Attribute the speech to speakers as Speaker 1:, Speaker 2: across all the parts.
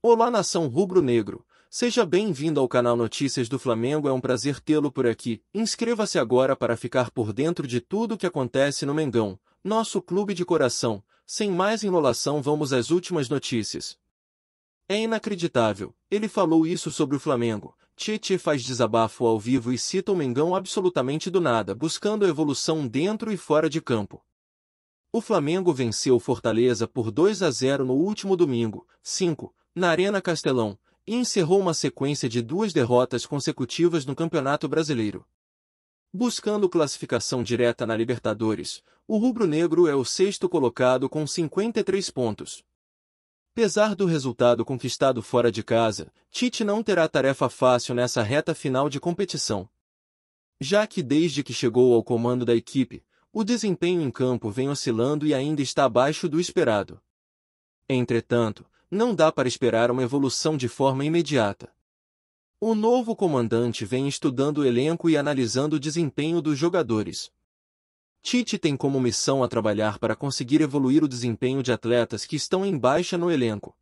Speaker 1: Olá nação rubro-negro, seja bem-vindo ao canal Notícias do Flamengo, é um prazer tê-lo por aqui. Inscreva-se agora para ficar por dentro de tudo o que acontece no Mengão, nosso clube de coração. Sem mais enrolação, vamos às últimas notícias. É inacreditável, ele falou isso sobre o Flamengo. Tietchan faz desabafo ao vivo e cita o Mengão absolutamente do nada, buscando evolução dentro e fora de campo. O Flamengo venceu Fortaleza por 2 a 0 no último domingo, 5, na Arena Castelão, e encerrou uma sequência de duas derrotas consecutivas no Campeonato Brasileiro. Buscando classificação direta na Libertadores, o rubro-negro é o sexto colocado com 53 pontos. Apesar do resultado conquistado fora de casa, Tite não terá tarefa fácil nessa reta final de competição. Já que desde que chegou ao comando da equipe, o desempenho em campo vem oscilando e ainda está abaixo do esperado. Entretanto, não dá para esperar uma evolução de forma imediata. O novo comandante vem estudando o elenco e analisando o desempenho dos jogadores. Tite tem como missão a trabalhar para conseguir evoluir o desempenho de atletas que estão em baixa no elenco.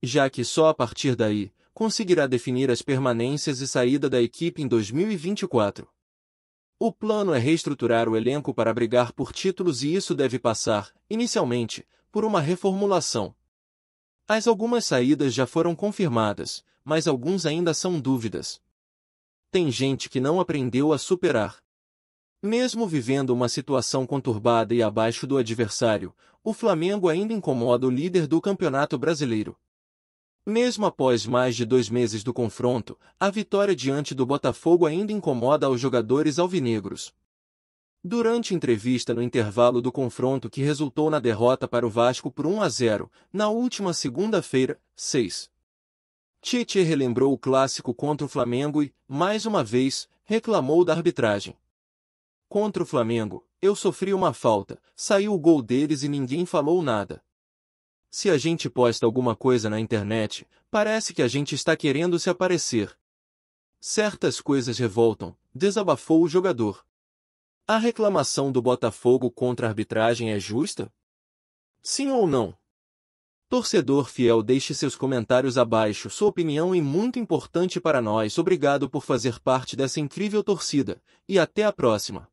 Speaker 1: Já que só a partir daí conseguirá definir as permanências e saída da equipe em 2024. O plano é reestruturar o elenco para brigar por títulos e isso deve passar, inicialmente, por uma reformulação. As algumas saídas já foram confirmadas, mas alguns ainda são dúvidas. Tem gente que não aprendeu a superar. Mesmo vivendo uma situação conturbada e abaixo do adversário, o Flamengo ainda incomoda o líder do Campeonato Brasileiro. Mesmo após mais de dois meses do confronto, a vitória diante do Botafogo ainda incomoda aos jogadores alvinegros. Durante entrevista no intervalo do confronto que resultou na derrota para o Vasco por 1 a 0, na última segunda-feira, 6. Tietchan relembrou o clássico contra o Flamengo e, mais uma vez, reclamou da arbitragem. Contra o Flamengo, eu sofri uma falta, saiu o gol deles e ninguém falou nada. Se a gente posta alguma coisa na internet, parece que a gente está querendo se aparecer. Certas coisas revoltam, desabafou o jogador. A reclamação do Botafogo contra a arbitragem é justa? Sim ou não? Torcedor fiel, deixe seus comentários abaixo. Sua opinião é muito importante para nós. Obrigado por fazer parte dessa incrível torcida e até a próxima.